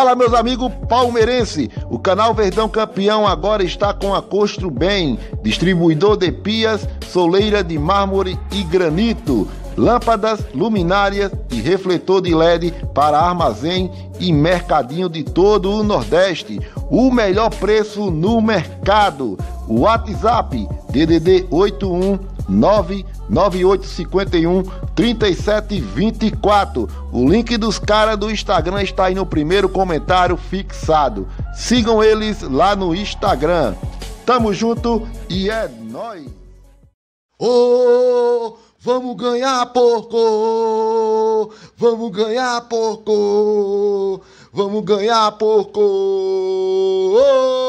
Fala, meus amigos palmeirense. O canal Verdão Campeão agora está com a Costro Bem, distribuidor de pias, soleira de mármore e granito, lâmpadas, luminárias e refletor de LED para armazém e mercadinho de todo o Nordeste. O melhor preço no mercado. WhatsApp DDD 81 9851 3724. O link dos caras do Instagram está aí no primeiro comentário fixado. Sigam eles lá no Instagram. Tamo junto e é nóis! Ô, oh, vamos ganhar, porco! Vamos ganhar, porco! Vamos ganhar, porco! Oh!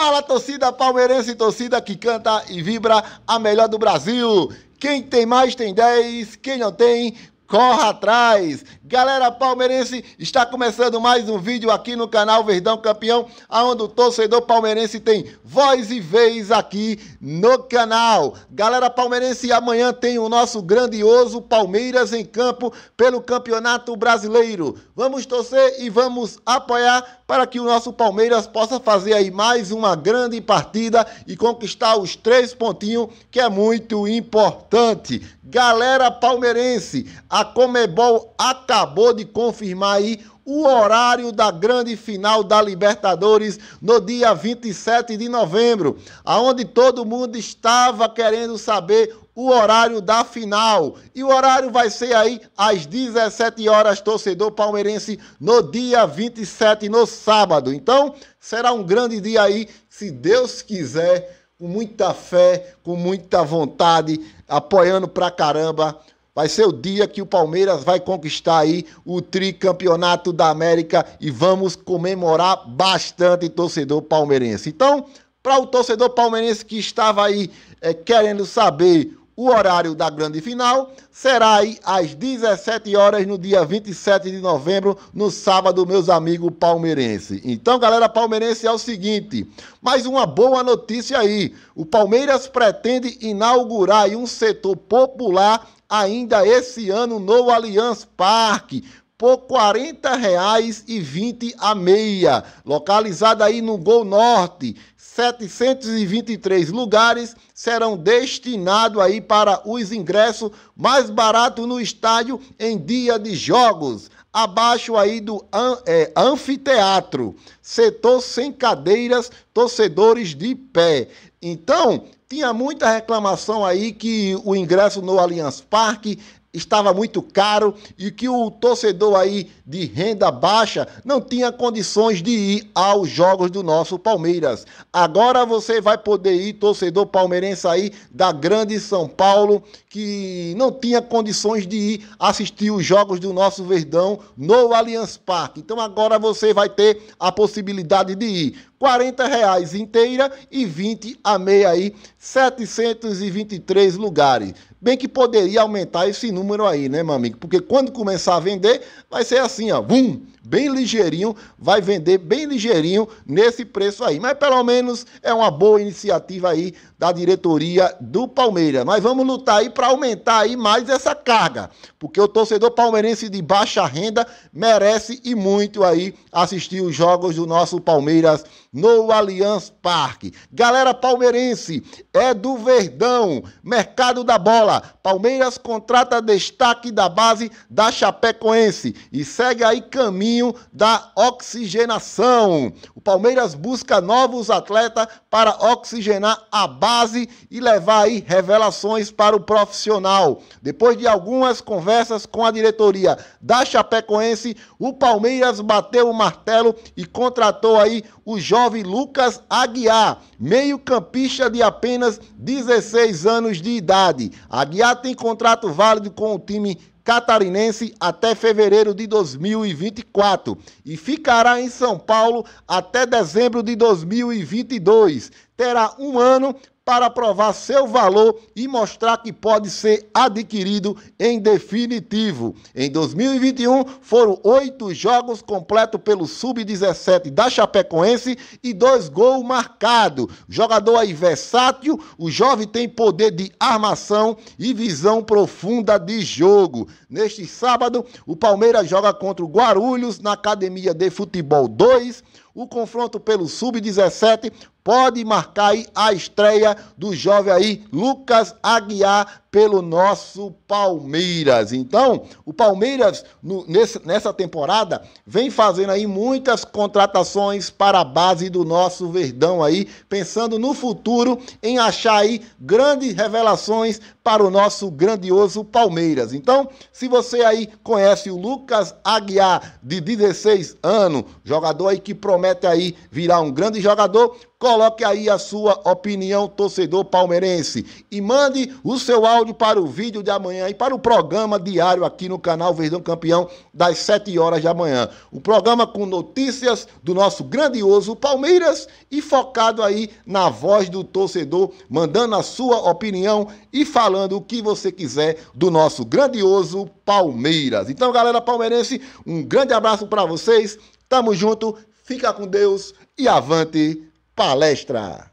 Fala torcida palmeirense, torcida que canta e vibra a melhor do Brasil. Quem tem mais tem 10, quem não tem, corra atrás. Galera palmeirense, está começando mais um vídeo aqui no canal Verdão Campeão, onde o torcedor palmeirense tem voz e vez aqui no canal. Galera palmeirense, amanhã tem o nosso grandioso Palmeiras em campo pelo Campeonato Brasileiro. Vamos torcer e vamos apoiar para que o nosso Palmeiras possa fazer aí mais uma grande partida e conquistar os três pontinhos, que é muito importante. Galera palmeirense, a Comebol acabou de confirmar aí o horário da grande final da Libertadores no dia 27 de novembro, aonde todo mundo estava querendo saber o horário da final. E o horário vai ser aí às 17 horas, torcedor palmeirense, no dia 27, no sábado. Então, será um grande dia aí, se Deus quiser, com muita fé, com muita vontade, apoiando pra caramba Vai ser o dia que o Palmeiras vai conquistar aí o tricampeonato da América e vamos comemorar bastante torcedor palmeirense. Então, para o torcedor palmeirense que estava aí é, querendo saber o horário da grande final será aí às 17 horas no dia 27 de novembro, no sábado, meus amigos palmeirenses. Então, galera palmeirense, é o seguinte, mais uma boa notícia aí. O Palmeiras pretende inaugurar aí um setor popular ainda esse ano no Allianz Parque por R$ 40,20 a meia, localizada aí no Gol Norte. 723 lugares serão destinados aí para os ingressos mais baratos no estádio em dia de jogos, abaixo aí do é, anfiteatro, setor sem cadeiras, torcedores de pé. Então, tinha muita reclamação aí que o ingresso no Allianz Parque estava muito caro e que o torcedor aí de renda baixa não tinha condições de ir aos jogos do nosso Palmeiras. Agora você vai poder ir, torcedor palmeirense aí da grande São Paulo, que não tinha condições de ir assistir os jogos do nosso Verdão no Allianz Parque. Então agora você vai ter a possibilidade de ir. 40 reais inteira e 20 a meia aí, 723 lugares. Bem que poderia aumentar esse número aí, né, meu amigo? Porque quando começar a vender, vai ser assim, ó, bum, bem ligeirinho, vai vender bem ligeirinho nesse preço aí. Mas pelo menos é uma boa iniciativa aí da diretoria do Palmeiras. Nós vamos lutar aí para aumentar aí mais essa carga, porque o torcedor palmeirense de baixa renda merece e muito aí assistir os jogos do nosso Palmeiras no Allianz Parque. Galera palmeirense, é do Verdão, mercado da bola. Palmeiras contrata destaque da base da Chapecoense e segue aí caminho da oxigenação. O Palmeiras busca novos atletas para oxigenar a base e levar aí revelações para o profissional. Depois de algumas conversas com a diretoria da Chapecoense, o Palmeiras bateu o martelo e contratou aí o jovem jovem Lucas Aguiar, meio-campista de apenas 16 anos de idade. Aguiar tem contrato válido com o time catarinense até fevereiro de 2024 e ficará em São Paulo até dezembro de 2022. Terá um ano para provar seu valor e mostrar que pode ser adquirido em definitivo. Em 2021, foram oito jogos completos pelo Sub-17 da Chapecoense e dois gols marcados. Jogador aí versátil, o jovem tem poder de armação e visão profunda de jogo. Neste sábado, o Palmeiras joga contra o Guarulhos na Academia de Futebol 2. O confronto pelo Sub-17 pode marcar aí a estreia do jovem aí, Lucas Aguiar, pelo nosso Palmeiras. Então, o Palmeiras, no, nesse, nessa temporada, vem fazendo aí muitas contratações para a base do nosso Verdão aí, pensando no futuro em achar aí grandes revelações para o nosso grandioso Palmeiras. Então, se você aí conhece o Lucas Aguiar, de 16 anos, jogador aí que promete aí virar um grande jogador, Coloque aí a sua opinião, torcedor palmeirense, e mande o seu áudio para o vídeo de amanhã e para o programa diário aqui no canal Verdão Campeão, das 7 horas da manhã. O programa com notícias do nosso grandioso Palmeiras e focado aí na voz do torcedor, mandando a sua opinião e falando o que você quiser do nosso grandioso Palmeiras. Então, galera palmeirense, um grande abraço para vocês. Tamo junto, fica com Deus e avante palestra.